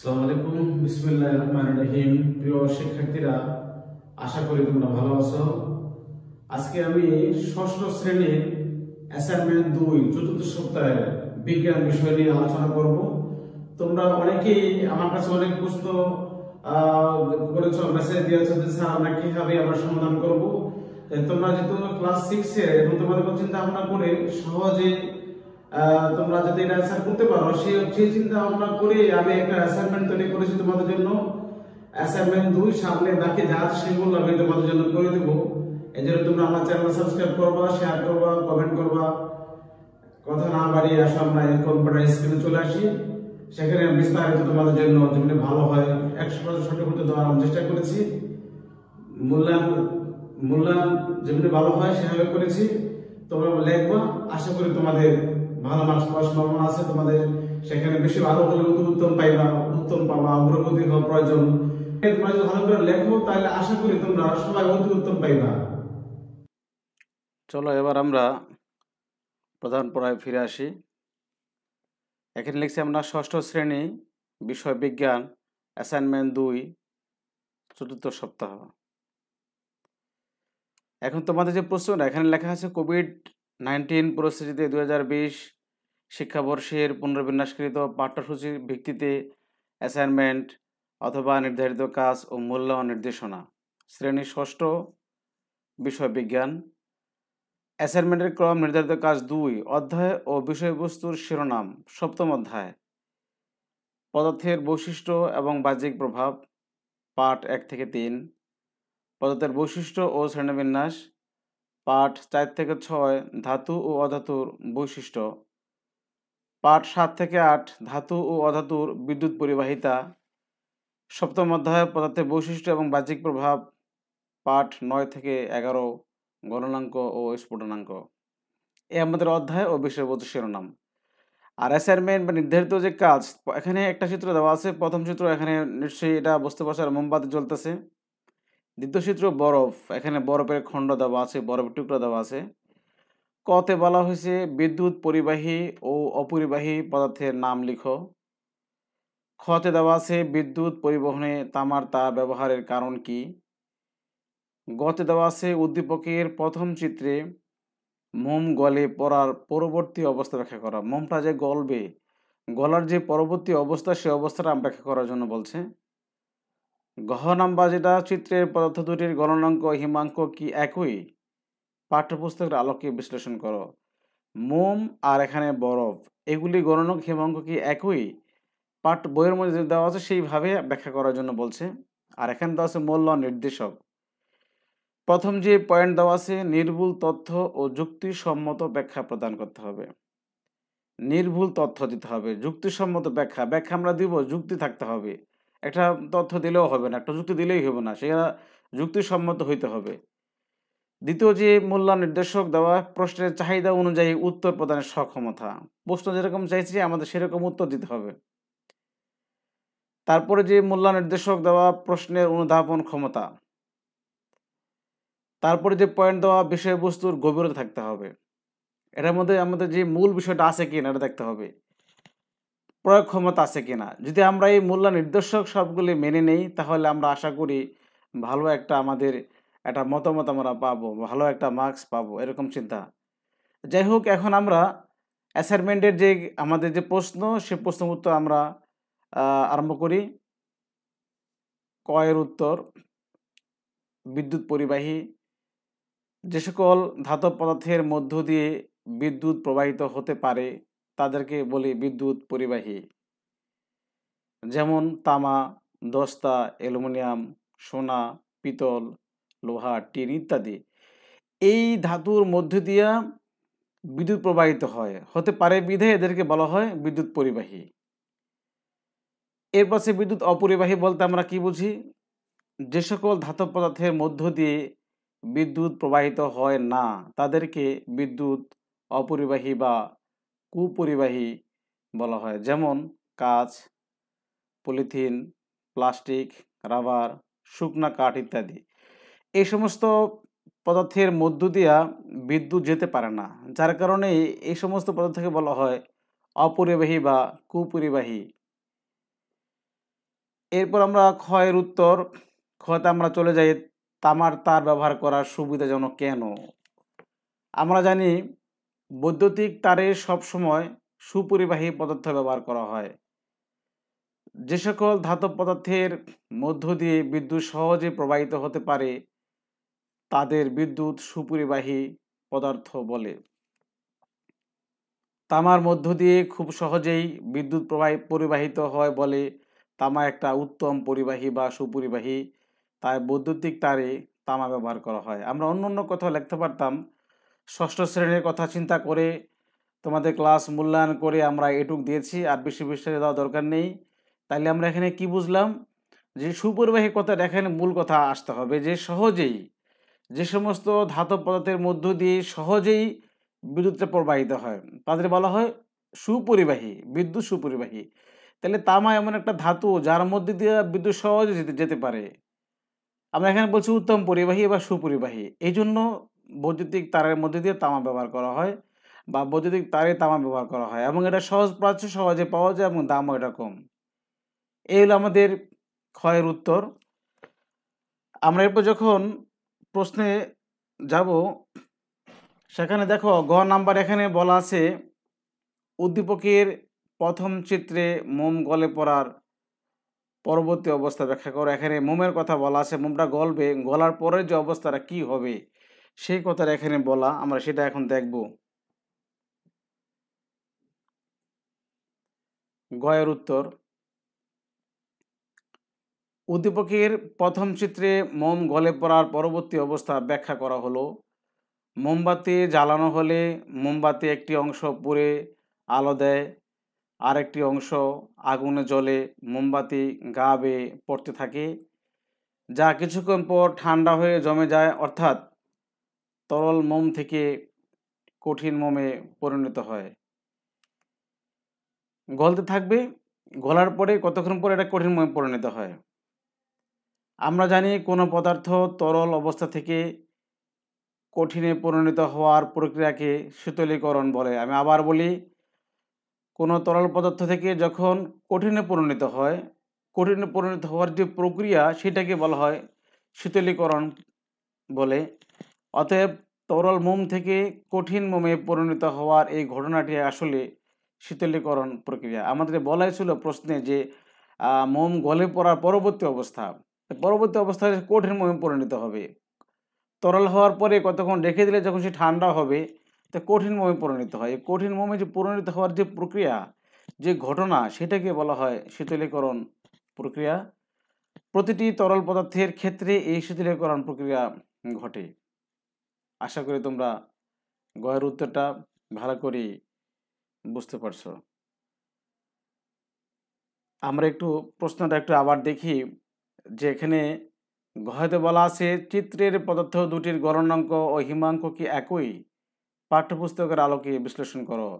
আসসালামু আলাইকুম বিসমিল্লাহির রহমানির রহিম প্রিয় শিক্ষার্থীরা আশা করি তোমরা ভালো আছো আজকে আমি ষষ্ঠ শ্রেণীর অ্যাসাইনমেন্ট দুই চতুর্থ সপ্তাহে বিজ্ঞান বিষয় নিয়ে আলোচনা করব তোমরা অনেকেই আমার কাছে অনেক প্রশ্ন করেছ মেসেজ দিয়েছো যে স্যার আমরা কিভাবে আমরা সমাধান করব তোমরা যেহেতু ক্লাস সিক্সে এবং তোমাদের চিন্তা ভাবনা করে সহজে তোমরা যদি এটা অ্যান্সার করতে পারো সেই সেই চিন্তা ভাবনা করে আমি একটা অ্যাসাইনমেন্ট তৈরি করেছি তোমাদের জন্য অ্যাসাইনমেন্ট দুই সামনে বাকি যা আছে সেগুলো আমি তোমাদের জন্য করে দেবো এই জন্য তোমরা আমার চ্যানেল সাবস্ক্রাইব করবা শেয়ার করবা কমেন্ট করবা কথা না বাড়িয়ে আসো আমরা কম্পিউটার স্ক্রিনে চলে আসি সেখানে বিস্তারিত তোমাদের জন্য যেমনি ভালো হয় একশো পাঁচ সঠিক করতে দেওয়ার আমি চেষ্টা করেছি মূল্যায়ন মূল্যায়ন যেমনি ভালো হয় সেভাবে করেছি তোমরা লেখবা আশা করি তোমাদের ভালো মানুষ সমাজ সম্ভাবনা আছে তোমাদের সেখানে বেশি ভালো হলে উত্তম পাইবা উত্তম পাওয়া অগ্রগতি হওয়া প্রয়োজন তোমরা যদি ভালো করে লেখো তাহলে আশা করি তোমরা সবাই অতি উত্তম পাইবা চলো এবার আমরা প্রধান পড়ায় ফিরে আসি এখানে লিখছি আমরা ষষ্ঠ শ্রেণী বিষয় বিজ্ঞান অ্যাসাইনমেন্ট দুই চতুর্থ সপ্তাহ এখন তোমাদের যে প্রশ্নটা এখানে লেখা আছে কোভিড নাইনটিন পুরস্কৃতিতে দু হাজার বিশ শিক্ষাবর্ষের পুনর্বিন্যাসকৃত পাঠ্যসূচির ভিত্তিতে অ্যাসাইনমেন্ট অথবা নির্ধারিত কাজ ও মূল্য নির্দেশনা শ্রেণী ষষ্ঠ বিষয় বিজ্ঞান অ্যাসাইনমেন্টের ক্রম নির্ধারিত কাজ দুই অধ্যায় ও বিষয়বস্তুর শিরোনাম সপ্তম অধ্যায় পদার্থের বৈশিষ্ট্য এবং বাহ্যিক প্রভাব পাঠ এক থেকে তিন পদার্থের বৈশিষ্ট্য ও শ্রেণীবিন্যাস পাঠ চার থেকে ছয় ধাতু ও অধাতুর বৈশিষ্ট্য পাঠ সাত থেকে আট ধাতু ও অধাতুর বিদ্যুৎ পরিবাহিতা সপ্তম অধ্যায় পদার্থের বৈশিষ্ট্য এবং বাহ্যিক প্রভাব পাঠ নয় থেকে এগারো গণনাঙ্ক ও স্ফুটনাঙ্ক এ আমাদের অধ্যায় ও বিষয়বস্তু শিরোনাম আর অ্যাসাইনমেন্ট বা নির্ধারিত যে কাজ এখানে একটা চিত্র দেওয়া আছে প্রথম চিত্র এখানে নিশ্চয়ই এটা বুঝতে পারছে আর মোমবাতি জ্বলতেছে দ্বিতীয় বরফ এখানে বরফের খণ্ড দেওয়া আছে বরফের টুকরো দেওয়া আছে কতে বলা হয়েছে বিদ্যুৎ পরিবাহী ও অপরিবাহী পদার্থের নাম লিখো খতে দেওয়া আছে বিদ্যুৎ পরিবহনে তামার তার ব্যবহারের কারণ কি গতে দেওয়া আছে উদ্দীপকের প্রথম চিত্রে মোম গলে পড়ার পরবর্তী অবস্থা ব্যাখ্যা করা মোমটা যে গলবে গলার যে পরবর্তী অবস্থা সে অবস্থাটা ব্যাখ্যা করার জন্য বলছে গহ নাম্বার যেটা চিত্রের পদার্থ দুটির গণনাঙ্ক হিমাঙ্ক কি একই পাঠ্যপুস্তকের আলোকে বিশ্লেষণ করো মোম আর এখানে বরফ এগুলি গণনাঙ্ক হিমাঙ্ক কি একই পাঠ বইয়ের মধ্যে দেওয়া আছে সেইভাবে ব্যাখ্যা করার জন্য বলছে আর এখানে দেওয়া আছে মূল্য নির্দেশক প্রথম যে পয়েন্ট দেওয়া আছে নির্ভুল তথ্য ও যুক্তিসম্মত ব্যাখ্যা প্রদান করতে হবে নির্ভুল তথ্য দিতে হবে যুক্তিসম্মত ব্যাখ্যা ব্যাখ্যা আমরা দিব যুক্তি থাকতে হবে একটা তথ্য দিলেও হবে না একটা যুক্তি দিলেই হবে না সেটা যুক্তিসম্মত হইতে হবে দ্বিতীয় যে মূল্য নির্দেশক দেওয়া প্রশ্নের চাহিদা অনুযায়ী উত্তর প্রদানের সক্ষমতা প্রশ্ন যেরকম চাইছে আমাদের সেরকম উত্তর দিতে হবে তারপরে যে মূল্য নির্দেশক দেওয়া প্রশ্নের অনুধাবন ক্ষমতা তারপরে যে পয়েন্ট দেওয়া বিষয়বস্তুর গভীরতা থাকতে হবে এটার মধ্যে আমাদের যে মূল বিষয়টা আছে কি না এটা দেখতে হবে প্রয়োগ ক্ষমতা আছে কিনা যদি আমরা এই মূল্য নির্দেশক সবগুলি মেনে নেই তাহলে আমরা আশা করি ভালো একটা আমাদের একটা মতামত আমরা পাবো ভালো একটা মার্কস পাবো এরকম চিন্তা যাই হোক এখন আমরা অ্যাসাইনমেন্টের যে আমাদের যে প্রশ্ন সে প্রশ্ন উত্তর আমরা আরম্ভ করি কয়ের উত্তর বিদ্যুৎ পরিবাহী যে সকল ধাতব পদার্থের মধ্য দিয়ে বিদ্যুৎ প্রবাহিত হতে পারে তাদেরকে বলি বিদ্যুৎ পরিবাহী যেমন তামা দস্তা অ্যালুমিনিয়াম সোনা পিতল লোহা টিন ইত্যাদি এই ধাতুর মধ্য দিয়া বিদ্যুৎ প্রবাহিত হয় হতে পারে বিধে এদেরকে বলা হয় বিদ্যুৎ পরিবাহী এর পাশে বিদ্যুৎ অপরিবাহী বলতে আমরা কি বুঝি যে সকল ধাতব পদার্থের মধ্য দিয়ে বিদ্যুৎ প্রবাহিত হয় না তাদেরকে বিদ্যুৎ অপরিবাহী বা কুপরিবাহী বলা হয় যেমন কাঁচ পলিথিন প্লাস্টিক রাবার শুকনা কাঠ ইত্যাদি এই সমস্ত পদার্থের মধ্য দিয়া বিদ্যুৎ যেতে পারে না যার কারণে এই সমস্ত পদার্থকে বলা হয় অপরিবাহী বা কুপরিবাহী এরপর আমরা ক্ষয়ের উত্তর ক্ষয়তে আমরা চলে যাই তামার তার ব্যবহার করার সুবিধাজনক কেন আমরা জানি বৈদ্যুতিক তারে সবসময় সুপরিবাহী পদার্থ ব্যবহার করা হয় যে সকল ধাতব পদার্থের মধ্য দিয়ে বিদ্যুৎ সহজে প্রবাহিত হতে পারে তাদের বিদ্যুৎ সুপরিবাহী পদার্থ বলে তামার মধ্য দিয়ে খুব সহজেই বিদ্যুৎ প্রবাহ পরিবাহিত হয় বলে তামা একটা উত্তম পরিবাহী বা সুপরিবাহী তাই বৈদ্যুতিক তারে তামা ব্যবহার করা হয় আমরা অন্য অন্য কোথাও লিখতে পারতাম ষষ্ঠ শ্রেণীর কথা চিন্তা করে তোমাদের ক্লাস মূল্যায়ন করে আমরা এটুক দিয়েছি আর বেশি বিস্তারে দেওয়া দরকার নেই তাহলে আমরা এখানে কি বুঝলাম যে সুপরিবাহী কথা এখানে মূল কথা আসতে হবে যে সহজেই যে সমস্ত ধাতব পদার্থের মধ্য দিয়ে সহজেই বিদ্যুৎটা প্রবাহিত হয় তাদের বলা হয় সুপরিবাহী বিদ্যুৎ সুপরিবাহী তাহলে তামা এমন একটা ধাতু যার মধ্যে দিয়ে বিদ্যুৎ সহজে যেতে যেতে পারে আমরা এখানে বলছি উত্তম পরিবাহী বা সুপরিবাহী এই জন্য বৈদ্যুতিক তারের মধ্যে দিয়ে তামা ব্যবহার করা হয় বা বৈদ্যুতিক তারে তামা ব্যবহার করা হয় এবং এটা সহজ প্রাচ্য সহজে পাওয়া যায় এবং দামও এটা কম এই হলো আমাদের ক্ষয়ের উত্তর আমরা এরপর যখন প্রশ্নে যাব সেখানে দেখো গ নাম্বার এখানে বলা আছে উদ্দীপকের প্রথম চিত্রে মোম গলে পড়ার পরবর্তী অবস্থা ব্যাখ্যা করো এখানে মোমের কথা বলা আছে মোমটা গলবে গলার পরের যে অবস্থাটা কি হবে সেই কথার এখানে বলা আমরা সেটা এখন দেখব গয়ের উত্তর উদ্দীপকের প্রথম চিত্রে মোম গলে পড়ার পরবর্তী অবস্থা ব্যাখ্যা করা হলো মোমবাতি জ্বালানো হলে মোমবাতি একটি অংশ পুড়ে আলো দেয় আরেকটি অংশ আগুনে জ্বলে মোমবাতি গা বেয়ে পড়তে থাকে যা কিছুক্ষণ পর ঠান্ডা হয়ে জমে যায় অর্থাৎ তরল মোম থেকে কঠিন মোমে পরিণত হয় গলতে থাকবে গলার পরে কতক্ষণ পরে এটা কঠিন মোমে পরিণত হয় আমরা জানি কোনো পদার্থ তরল অবস্থা থেকে কঠিনে পরিণত হওয়ার প্রক্রিয়াকে শীতলীকরণ বলে আমি আবার বলি কোনো তরল পদার্থ থেকে যখন কঠিনে পরিণত হয় কঠিনে পরিণত হওয়ার যে প্রক্রিয়া সেটাকে বলা হয় শীতলীকরণ বলে অতএব তরল মোম থেকে কঠিন মোমে পরিণত হওয়ার এই ঘটনাটি আসলে শীতলীকরণ প্রক্রিয়া আমাদের বলাই ছিল প্রশ্নে যে মোম গলে পড়ার পরবর্তী অবস্থা পরবর্তী অবস্থায় কঠিন মোমে পরিণত হবে তরল হওয়ার পরে কতক্ষণ রেখে দিলে যখন সে ঠান্ডা হবে তা কঠিন মোমে পরিণত হয় এই কঠিন মোমে যে পরিণত হওয়ার যে প্রক্রিয়া যে ঘটনা সেটাকে বলা হয় শীতলীকরণ প্রক্রিয়া প্রতিটি তরল পদার্থের ক্ষেত্রে এই শীতলীকরণ প্রক্রিয়া ঘটে আশা করি তোমরা গয়ের উত্তরটা ভালো করে বুঝতে পারছো আমরা একটু প্রশ্নটা একটু আবার দেখি যে এখানে গহতে বলা আছে চিত্রের পদার্থ দুটির গরণাঙ্ক ও হিমাঙ্ক কি একই পাঠ্যপুস্তকের আলোকে বিশ্লেষণ করো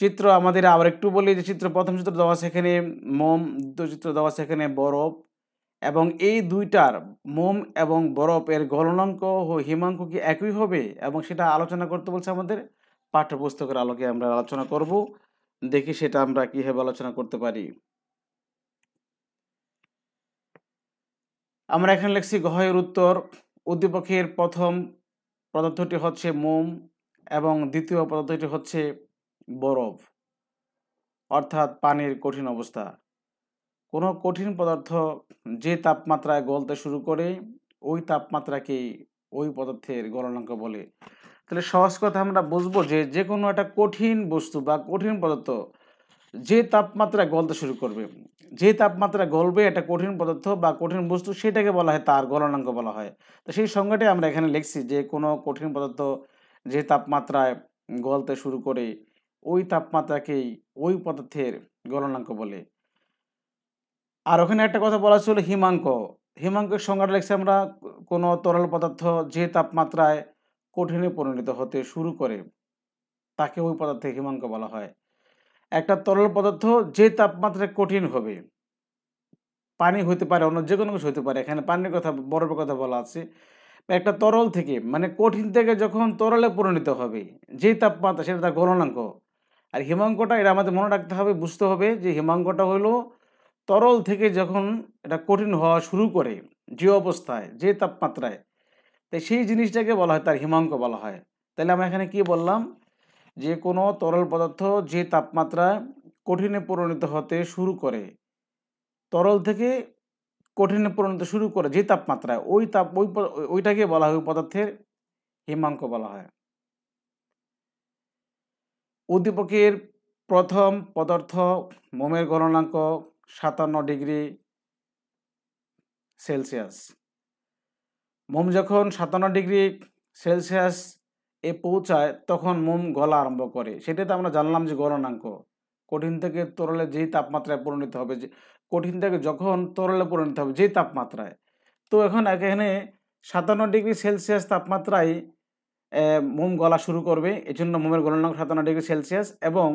চিত্র আমাদের আবার একটু বলি যে চিত্র প্রথম চিত্র দেওয়া সেখানে মোম দ্বিতীয় চিত্র দেওয়া সেখানে বরফ এবং এই দুইটার মোম এবং বরফের গলনাঙ্ক ও হিমাঙ্ক কি একই হবে এবং সেটা আলোচনা করতে বলছে আমাদের পাঠ্যপুস্তকের আলোকে আমরা আলোচনা করব দেখি সেটা আমরা কীভাবে আলোচনা করতে পারি আমরা এখানে লিখছি গহয়ের উত্তর উদ্দীপকের প্রথম পদার্থটি হচ্ছে মোম এবং দ্বিতীয় পদার্থটি হচ্ছে বরফ অর্থাৎ পানির কঠিন অবস্থা কোনো কঠিন পদার্থ যে তাপমাত্রায় গলতে শুরু করে ওই তাপমাত্রাকে ওই পদার্থের গলনাঙ্ক বলে তাহলে সহজ কথা আমরা বুঝবো যে যে কোনো একটা কঠিন বস্তু বা কঠিন পদার্থ যে তাপমাত্রায় গলতে শুরু করবে যে তাপমাত্রা গলবে একটা কঠিন পদার্থ বা কঠিন বস্তু সেটাকে বলা হয় তার গলনাঙ্ক বলা হয় তো সেই সংজ্ঞাটাই আমরা এখানে লিখছি যে কোনো কঠিন পদার্থ যে তাপমাত্রায় গলতে শুরু করে ওই তাপমাত্রাকেই ওই পদার্থের গলনাঙ্ক বলে আর ওখানে একটা কথা বলা ছিল হিমাঙ্ক হিমাঙ্কের সংজ্ঞাটা লেগেছে আমরা কোনো তরল পদার্থ যে তাপমাত্রায় কঠিনে পরিণত হতে শুরু করে তাকে ওই পদার্থে হিমাঙ্ক বলা হয় একটা তরল পদার্থ যে তাপমাত্রায় কঠিন হবে পানি হতে পারে অন্য যে কোনো কিছু হতে পারে এখানে পানির কথা বরফের কথা বলা আছে একটা তরল থেকে মানে কঠিন থেকে যখন তরলে পরিণত হবে যে তাপমাত্রা সেটা তার গণনাঙ্ক আর হিমাঙ্কটা এটা আমাদের মনে রাখতে হবে বুঝতে হবে যে হিমাঙ্কটা হলো তরল থেকে যখন এটা কঠিন হওয়া শুরু করে যে অবস্থায় যে তাপমাত্রায় তাই সেই জিনিসটাকে বলা হয় তার হিমাঙ্ক বলা হয় তাহলে আমরা এখানে কি বললাম যে কোনো তরল পদার্থ যে তাপমাত্রায় কঠিনে পরিণত হতে শুরু করে তরল থেকে কঠিনে পরিণত শুরু করে যে তাপমাত্রায় ওই তাপ ওই ওইটাকে বলা হয় পদার্থের হিমাঙ্ক বলা হয় উদ্দীপকের প্রথম পদার্থ মোমের গণনাঙ্ক সাতান্ন ডিগ্রি সেলসিয়াস মোম যখন সাতান্ন ডিগ্রি সেলসিয়াস এ পৌঁছায় তখন মোম গলা আরম্ভ করে সেটা তো আমরা জানলাম যে গলনাঙ্ক কঠিন থেকে তরলে যেই তাপমাত্রায় পরিণত হবে যে কঠিন থেকে যখন তরলে পরিণত হবে যেই তাপমাত্রায় তো এখন এখানে সাতান্ন ডিগ্রি সেলসিয়াস তাপমাত্রায় মোম গলা শুরু করবে এজন্য মোমের গলনাঙ্ক সাতান্ন ডিগ্রি সেলসিয়াস এবং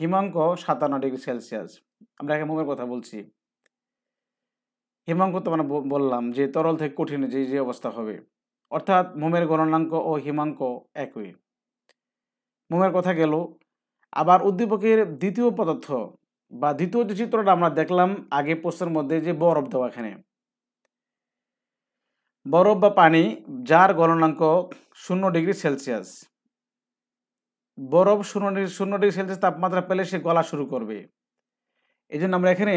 হিমাঙ্ক সাতান্ন ডিগ্রি সেলসিয়াস আমরা হেমঙ্গের কথা বলছি হিমাঙ্ক তো মানে বললাম যে তরল থেকে কঠিন যে যে অবস্থা হবে অর্থাৎ মোমের গণনাঙ্ক ও হিমাঙ্ক একই মোমের কথা গেল আবার উদ্দীপকের দ্বিতীয় পদার্থ বা দ্বিতীয় যে চিত্রটা আমরা দেখলাম আগে পোস্টের মধ্যে যে বরফ দেওয়া এখানে বরফ বা পানি যার গণনাঙ্ক শূন্য ডিগ্রি সেলসিয়াস বরফ শূন্য শূন্য ডিগ্রি সেলসিয়াস তাপমাত্রা পেলে সে গলা শুরু করবে এই জন্য আমরা এখানে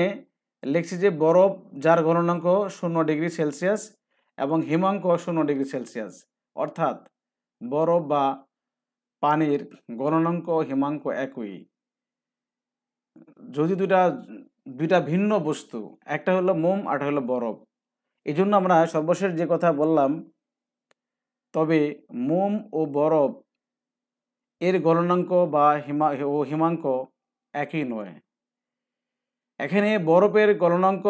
লিখছি যে বরফ যার গণনাঙ্ক শূন্য ডিগ্রি সেলসিয়াস এবং হিমাঙ্ক শূন্য ডিগ্রি সেলসিয়াস অর্থাৎ বরফ বা পানির গণনাঙ্ক হিমাঙ্ক একই যদি দুটা দুইটা ভিন্ন বস্তু একটা হলো মোম আরটা হলো বরফ এই জন্য আমরা সর্বশেষ যে কথা বললাম তবে মোম ও বরফ এর গণনাঙ্ক বা হিমা ও হিমাঙ্ক একই নয় এখানে বরফের গলনাঙ্ক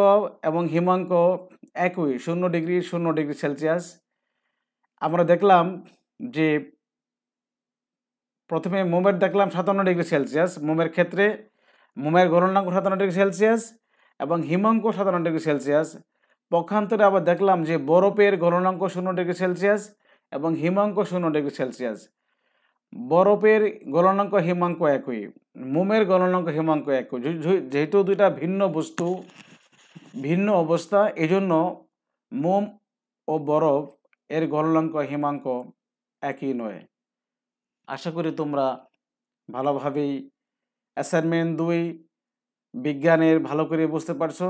এবং হিমাঙ্ক একই শূন্য ডিগ্রি শূন্য ডিগ্রি সেলসিয়াস আমরা দেখলাম যে প্রথমে মোমের দেখলাম সাতান্ন ডিগ্রি সেলসিয়াস মোমের ক্ষেত্রে মোমের গলনাঙ্ক সাতান্ন ডিগ্রি সেলসিয়াস এবং হিমাঙ্ক সাতান্ন ডিগ্রি সেলসিয়াস পক্ষান্তরে আবার দেখলাম যে বরফের গলনাঙ্ক শূন্য ডিগ্রি সেলসিয়াস এবং হিমাঙ্ক শূন্য ডিগ্রি সেলসিয়াস বরফের গলনাঙ্ক হিমাঙ্ক একই মোমের গলনাঙ্ক হিমাঙ্ক একই যেহেতু দুইটা ভিন্ন বস্তু ভিন্ন অবস্থা এজন্য মোম ও বরফ এর গলনাঙ্ক হিমাঙ্ক একই নয় আশা করি তোমরা ভালোভাবেই অ্যাসাইনমেন্ট দুই বিজ্ঞানের ভালো করে বুঝতে পারছো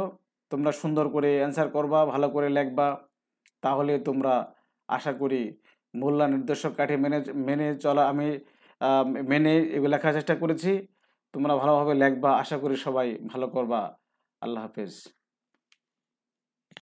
তোমরা সুন্দর করে অ্যান্সার করবা ভালো করে লেখবা তাহলে তোমরা আশা করি মূল্য নির্দেশক কাঠি মেনে মেনে চলা আমি মেনে এগুলো লেখার চেষ্টা করেছি তোমরা ভালোভাবে লেখবা আশা করি সবাই ভালো করবা আল্লাহ হাফেজ